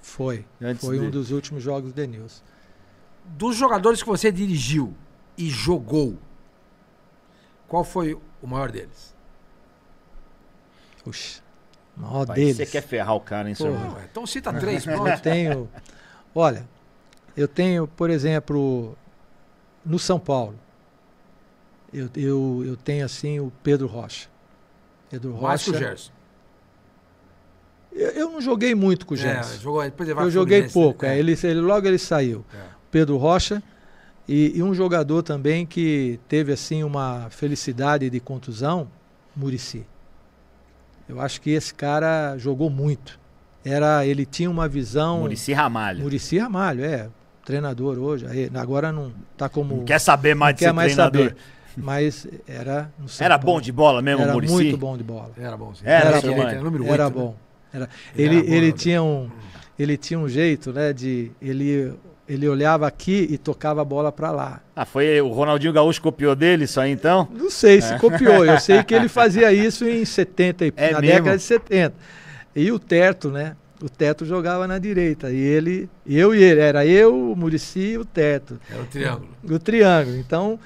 Foi. Antes foi um dos últimos jogos do Denilson. Dos jogadores que você dirigiu e jogou, qual foi o maior deles? Puxa, o maior Pai, deles. Você quer ferrar o cara, hein, senhor? então cita três, pronto. eu tenho. Olha, eu tenho, por exemplo, no São Paulo, eu, eu, eu tenho assim o Pedro Rocha. Pedro Rocha. Mais o Gerson. Eu não joguei muito com o Gerson. É, jogou, eu joguei né? pouco. É. é. Ele, ele, logo ele saiu. É. Pedro Rocha. E, e, um jogador também que teve assim uma felicidade de contusão, Murici. Eu acho que esse cara jogou muito. Era, ele tinha uma visão. Murici Ramalho. Murici Ramalho, é. Treinador hoje. Agora não está como. Não quer saber mais de quer ser mais treinador. Saber mas era. Era bom de bola mesmo, era Muricy? Muito bom de bola. Era bom, sim. Era, era, era, número 8, era né? bom. Era, ele, ele, ele né? tinha um ele tinha um jeito, né, de ele ele olhava aqui e tocava a bola para lá. Ah, foi o Ronaldinho Gaúcho copiou dele isso aí então? Não sei se é. copiou, eu sei que ele fazia isso em 70 é na mesmo? década de 70. E o Teto né? O Teto jogava na direita e ele, eu e ele, era eu, o Murici e o Teto. Era é o triângulo. O triângulo. Então,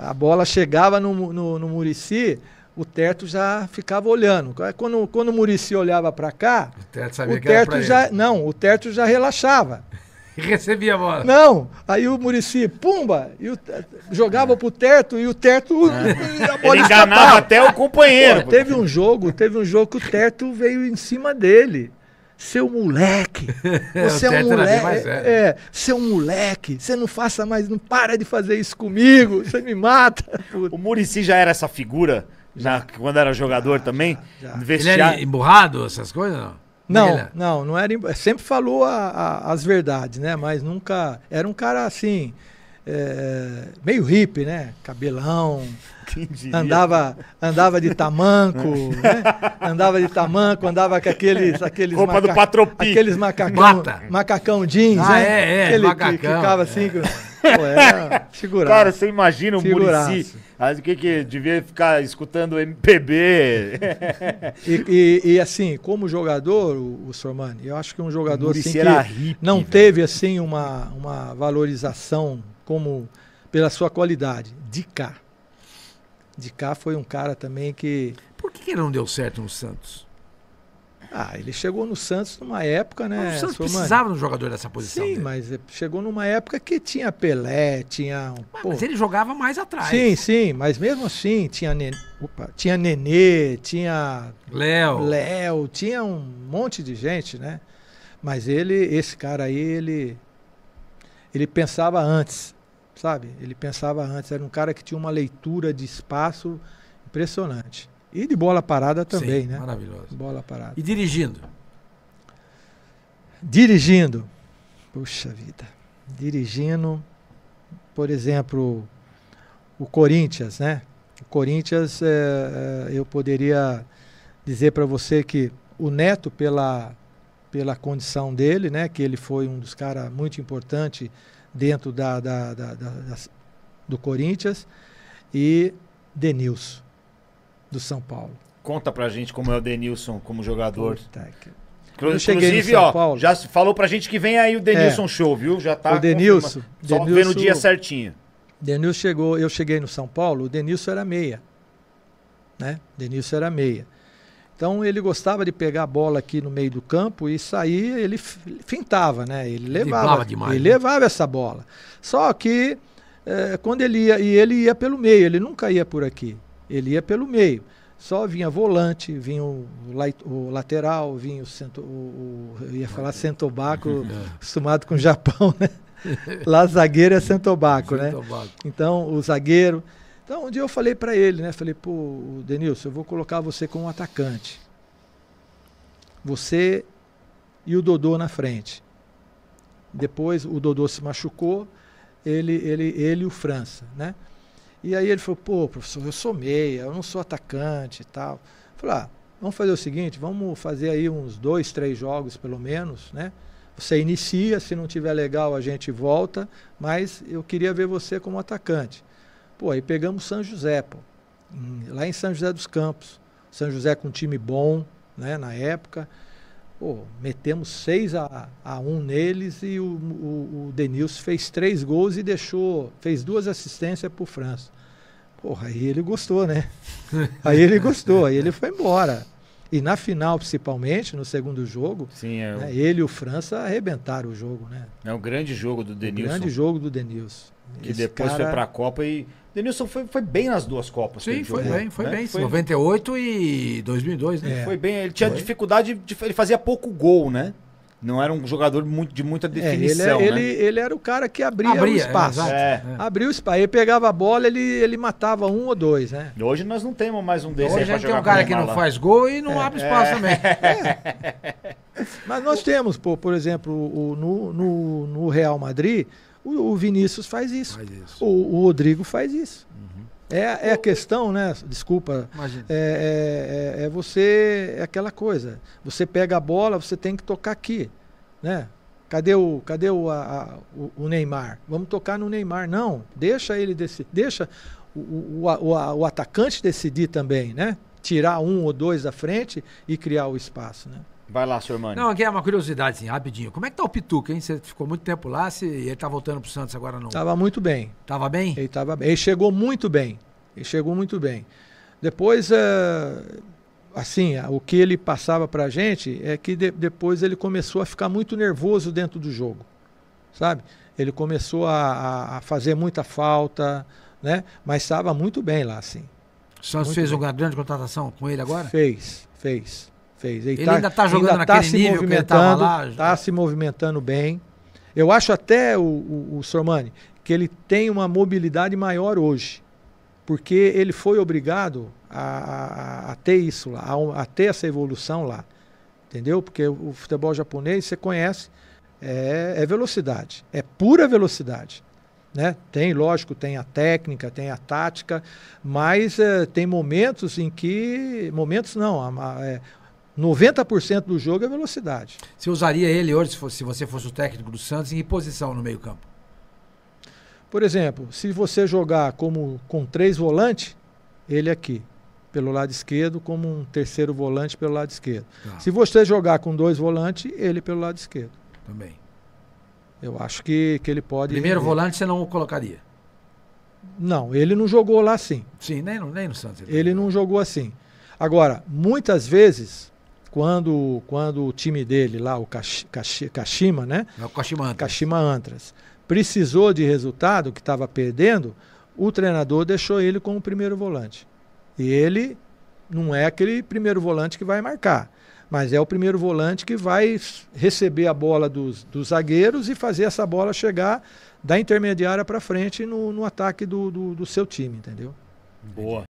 a bola chegava no, no, no Murici, o teto já ficava olhando. Quando, quando o Murici olhava para cá, o teto sabia o terto já ele. não, o teto já relaxava. E recebia a bola. Não, aí o Murici, pumba, e o, jogava é. pro teto e o teto é. a bola ele enganava até o companheiro. Pô, teve um jogo, teve um jogo que o teto veio em cima dele. Seu moleque, você é um moleque, é, é, seu moleque, você não faça mais, não para de fazer isso comigo, você me mata. Puta. O Murici já era essa figura já quando era jogador também? Já, já. Ele era emburrado, essas coisas? Não, não, não, não era. Sempre falou a, a, as verdades, né? Mas nunca. Era um cara assim. É, meio hippie, né? Cabelão, andava, andava de tamanco, né? andava de tamanco, andava com aqueles, aqueles, Roupa maca... do Patropi. aqueles macacão, macacão jeans, ah, né? É, é, Aquele macacão, que ficava assim, é. É cara, você imagina o figuraço. Murici. O que que devia ficar escutando MPB? e, e, e, assim, como jogador, o, o Sormani, eu acho que um jogador assim, que hippie, não velho. teve assim uma, uma valorização como pela sua qualidade. De cá. De cá foi um cara também que. Por que, que não deu certo no Santos? Ah, ele chegou no Santos numa época, né? o Santos precisava de um jogador dessa posição. Sim, dele. mas chegou numa época que tinha Pelé, tinha. Um... Mas, mas, ele jogava mais atrás. Sim, sim, mas mesmo assim tinha, ne... Opa, tinha Nenê, tinha. Léo. Léo, tinha um monte de gente, né? Mas ele, esse cara aí, ele. Ele pensava antes, sabe? Ele pensava antes. Era um cara que tinha uma leitura de espaço impressionante. E de bola parada também, Sim, né? Maravilhoso. Bola parada. E dirigindo? Dirigindo. Puxa vida. Dirigindo, por exemplo, o Corinthians, né? O Corinthians, é, é eu poderia dizer para você que o Neto, pela, pela condição dele, né? Que ele foi um dos caras muito importante dentro da, da, da, da do Corinthians. E Denilson do São Paulo. Conta pra gente como é o Denilson como jogador. Puta que... inclusive, ó, Paulo. já falou pra gente que vem aí o Denilson é. Show, viu? Já tá. O Denilson. Só Denilson, vendo o dia certinho. Denilson chegou, eu cheguei no São Paulo, o Denilson era meia. Né? Denilson era meia. Então ele gostava de pegar a bola aqui no meio do campo e sair, ele fintava, né? Ele levava, demais, ele né? levava essa bola. Só que é, quando ele ia, e ele ia pelo meio, ele nunca ia por aqui. Ele ia pelo meio. Só vinha volante, vinha o, o lateral, vinha o, cento, o, o ia falar centobaco, é. acostumado com o Japão, né? Lá zagueiro é centobaco, né? Então, o zagueiro. Então, um dia eu falei para ele, né? Falei, pô, Denilson, eu vou colocar você como atacante. Você e o Dodô na frente. Depois o Dodô se machucou, ele, ele, ele e o França, né? E aí ele falou, pô, professor, eu sou meia, eu não sou atacante e tal. falei, ah, vamos fazer o seguinte, vamos fazer aí uns dois, três jogos pelo menos, né? Você inicia, se não tiver legal a gente volta, mas eu queria ver você como atacante. Pô, aí pegamos São José, pô, lá em São José dos Campos. São José com um time bom, né, na época. Pô, metemos 6 a, a 1 um neles e o, o, o Denilson fez três gols e deixou, fez duas assistências para o França. Porra, aí ele gostou, né? aí ele gostou, aí ele foi embora. E na final, principalmente, no segundo jogo, Sim, é né, o... ele e o França arrebentaram o jogo, né? É um grande jogo do Denilson. O grande jogo do Denilson. Que Esse depois cara... foi para a Copa e Denilson foi, foi bem nas duas Copas. Sim, foi jogou, bem, foi né? bem. Foi... 98 e 2002, né? É. Foi bem. Ele tinha foi. dificuldade, de, ele fazia pouco gol, né? Não era um jogador de muita definição. É, ele, né? ele, ele, era o cara que abria, abria o espaço. É, é, é. Abria o espaço. Ele pegava a bola, ele, ele matava um ou dois, né? hoje nós não temos mais um desses. Hoje a gente tem um cara que não faz gol e não é. abre espaço é. também. Mas nós temos, pô, por exemplo, o, no, no, no Real Madrid, o, o Vinícius faz isso. Faz isso. O, o, Rodrigo faz isso. Uhum. É, é, a questão, né? Desculpa. É, é, é, é, você. É aquela coisa. Você pega a bola, você tem que tocar aqui. Né? Cadê o, cadê o, a, a, o, Neymar? Vamos tocar no Neymar. Não, deixa ele decidir. Deixa o, o, a, o, atacante decidir também, né? Tirar um ou dois da frente e criar o espaço. Né? Vai lá, senhor irmão. Não, aqui é uma curiosidade, assim, rapidinho. Como é que tá o Pituca, hein? Você ficou muito tempo lá se... e ele tá voltando pro Santos agora não? Tava muito bem. Tava bem? Ele tava bem. Ele chegou muito bem. Ele chegou muito bem. Depois, eh, assim, o que ele passava pra gente é que de depois ele começou a ficar muito nervoso dentro do jogo, sabe? Ele começou a, a fazer muita falta, né? Mas estava muito bem lá, assim. O Santos muito fez bem. uma grande contratação com ele agora? Fez, fez. Fez. Ele, ele tá, ainda está jogando ainda tá naquele tá se movimentando, Está se movimentando bem. Eu acho até o, o, o Sormani que ele tem uma mobilidade maior hoje, porque ele foi obrigado a, a, a ter isso lá, a, a, ter essa evolução lá, entendeu? Porque o, futebol japonês você conhece é, é, velocidade, é pura velocidade, né? Tem, lógico, tem a técnica, tem a tática, mas é, tem momentos em que momentos não, é, 90% do jogo é velocidade. Você usaria ele hoje se, fosse, se você fosse o técnico do Santos em posição no meio-campo? Por exemplo, se você jogar como com três volantes, ele aqui, pelo lado esquerdo, como um terceiro volante pelo lado esquerdo. Tá. Se você jogar com dois volantes, ele pelo lado esquerdo. Também. Eu acho que, que ele pode. Primeiro volante você não colocaria? Não, ele não jogou lá assim. Sim, nem, nem no Santos. Ele, ele não jogou assim. Agora, muitas vezes, quando, quando o time dele lá, o Kash, Kashima, né? É o Kashima Antras. Kashima Antras. Precisou de resultado, que estava perdendo, o treinador deixou ele como primeiro volante. E ele não é aquele primeiro volante que vai marcar, mas é o primeiro volante que vai receber a bola dos, dos zagueiros e fazer essa bola chegar da intermediária para frente no, no ataque do, do, do seu time, entendeu? Boa.